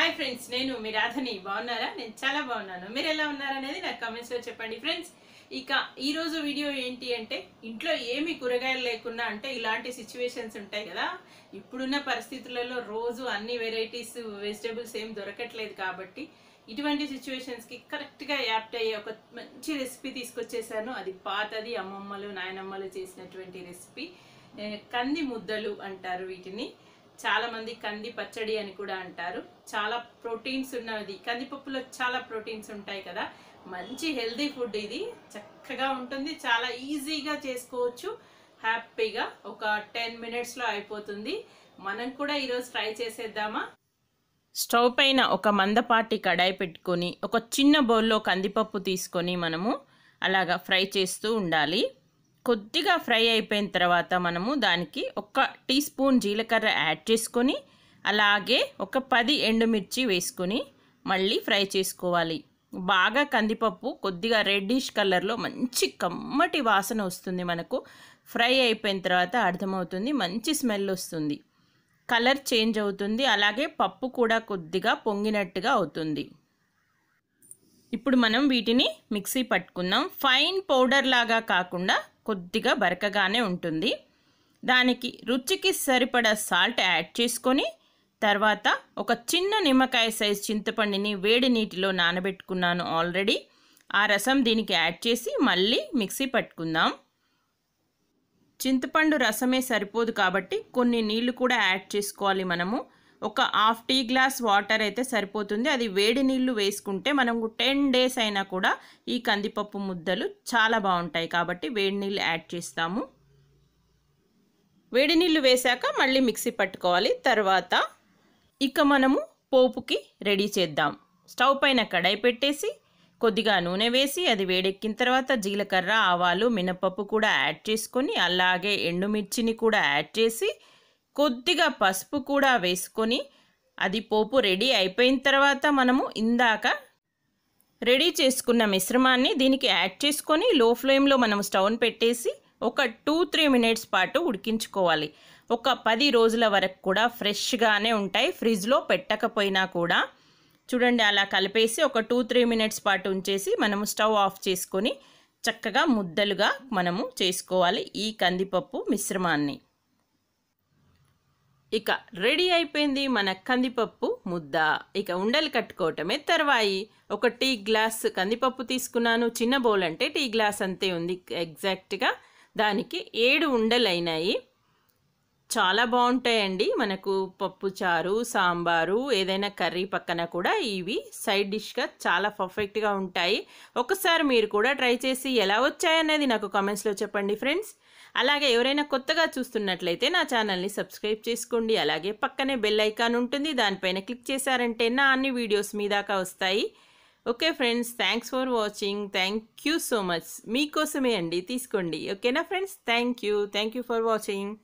hi friends నేను మీ రాధని బాగున్నారా నేను చాలా బాగున్నాను మీరు ఎలా ఉన్నారనేది నాకు కామెంట్స్లో చెప్పండి ఫ్రెండ్స్ ఇక ఈరోజు వీడియో ఏంటి అంటే ఇంట్లో ఏమి కూరగాయలు లేకుండా అంటే ఇలాంటి సిచ్యువేషన్స్ ఉంటాయి కదా ఇప్పుడున్న పరిస్థితులలో రోజు అన్ని వెరైటీస్ వెజిటేబుల్స్ ఏం దొరకట్లేదు కాబట్టి ఇటువంటి సిచ్యువేషన్స్కి కరెక్ట్గా యాప్ట్ అయ్యే ఒక మంచి రెసిపీ తీసుకొచ్చేసాను అది పాతది అమ్మమ్మలు నాయనమ్మలు చేసినటువంటి రెసిపీ కంది ముద్దలు అంటారు వీటిని చాలామంది కంది పచ్చడి అని కూడా అంటారు చాలా ప్రోటీన్స్ ఉన్నది కందిపప్పులో చాలా ప్రోటీన్స్ ఉంటాయి కదా మంచి హెల్దీ ఫుడ్ ఇది చక్కగా ఉంటుంది చాలా ఈజీగా చేసుకోవచ్చు హ్యాపీగా ఒక టెన్ మినిట్స్లో అయిపోతుంది మనం కూడా ఈరోజు ట్రై చేసేద్దామా స్టవ్ పైన ఒక మందపాటి కడాయి పెట్టుకొని ఒక చిన్న బౌల్లో కందిపప్పు తీసుకొని మనము అలాగా ఫ్రై చేస్తూ ఉండాలి కొద్దిగా ఫ్రై అయిపోయిన తర్వాత మనము దానికి ఒక టీ స్పూన్ జీలకర్ర యాడ్ చేసుకొని అలాగే ఒక పది ఎండుమిర్చి వేసుకొని మళ్ళీ ఫ్రై చేసుకోవాలి బాగా కందిపప్పు కొద్దిగా రెడ్డిష్ కలర్లో మంచి కమ్మటి వాసన వస్తుంది మనకు ఫ్రై అయిపోయిన తర్వాత అర్థమవుతుంది మంచి స్మెల్ వస్తుంది కలర్ చేంజ్ అవుతుంది అలాగే పప్పు కూడా కొద్దిగా పొంగినట్టుగా అవుతుంది ఇప్పుడు మనం వీటిని మిక్సీ పట్టుకుందాం ఫైన్ పౌడర్ లాగా కాకుండా కొద్దిగా బరకగానే ఉంటుంది దానికి రుచికి సరిపడా సాల్ట్ యాడ్ చేసుకొని తర్వాత ఒక చిన్న నిమ్మకాయ సైజ్ చింతపండుని వేడి నీటిలో నానబెట్టుకున్నాను ఆల్రెడీ ఆ రసం దీనికి యాడ్ చేసి మళ్ళీ మిక్సీ పట్టుకుందాం చింతపండు రసమే సరిపోదు కాబట్టి కొన్ని నీళ్లు కూడా యాడ్ చేసుకోవాలి మనము ఒక హాఫ్ టీ గ్లాస్ వాటర్ అయితే సరిపోతుంది అది వేడి నీళ్లు వేసుకుంటే మనము టెన్ డేస్ అయినా కూడా ఈ కందిపప్పు ముద్దలు చాలా బాగుంటాయి కాబట్టి వేడి నీళ్ళు యాడ్ చేస్తాము వేడి నీళ్ళు వేశాక మళ్ళీ మిక్సీ పట్టుకోవాలి తర్వాత ఇక మనము పోపుకి రెడీ చేద్దాం స్టవ్ పైన కడాయి పెట్టేసి కొద్దిగా నూనె వేసి అది వేడెక్కిన తర్వాత జీలకర్ర ఆవాలు మినపప్పు కూడా యాడ్ చేసుకొని అలాగే ఎండుమిర్చిని కూడా యాడ్ చేసి కొద్దిగా పసుపు కూడా వేసుకొని అది పోపు రెడీ అయిపోయిన తర్వాత మనము ఇందాక రెడీ చేసుకున్న మిశ్రమాన్ని దీనికి యాడ్ చేసుకొని లో ఫ్లేమ్లో మనం స్టవ్ని పెట్టేసి ఒక టూ త్రీ మినిట్స్ పాటు ఉడికించుకోవాలి ఒక పది రోజుల వరకు కూడా ఫ్రెష్గానే ఉంటాయి ఫ్రిడ్జ్లో పెట్టకపోయినా కూడా చూడండి అలా కలిపేసి ఒక టూ త్రీ మినిట్స్ పాటు ఉంచేసి మనము స్టవ్ ఆఫ్ చేసుకొని చక్కగా ముద్దలుగా మనము చేసుకోవాలి ఈ కందిపప్పు మిశ్రమాన్ని ఇక రెడీ అయిపోయింది మన కందిపప్పు ముద్ద ఇక ఉండలు కట్టుకోవటమే తర్వాయి ఒక టీ గ్లాస్ కందిపప్పు తీసుకున్నాను చిన్న బౌల్ అంటే టీ గ్లాస్ అంతే ఉంది ఎగ్జాక్ట్గా దానికి ఏడు ఉండలు అయినాయి చాలా బాగుంటాయండి మనకు పప్పు చారు సాంబారు ఏదైనా కర్రీ పక్కన కూడా ఇవి సైడ్ డిష్గా చాలా పర్ఫెక్ట్గా ఉంటాయి ఒకసారి మీరు కూడా ట్రై చేసి ఎలా వచ్చాయనేది నాకు కామెంట్స్లో చెప్పండి ఫ్రెండ్స్ అలాగే ఎవరైనా కొత్తగా చూస్తున్నట్లయితే నా ఛానల్ని సబ్స్క్రైబ్ చేసుకోండి అలాగే పక్కనే బెల్ ఐకాన్ ఉంటుంది దానిపైన క్లిక్ చేశారంటే నా అన్ని వీడియోస్ మీ దాకా వస్తాయి okay friends thanks for watching thank you so much మీకోసమే అండి తీసుకోండి ఓకేనా friends thank you thank you for watching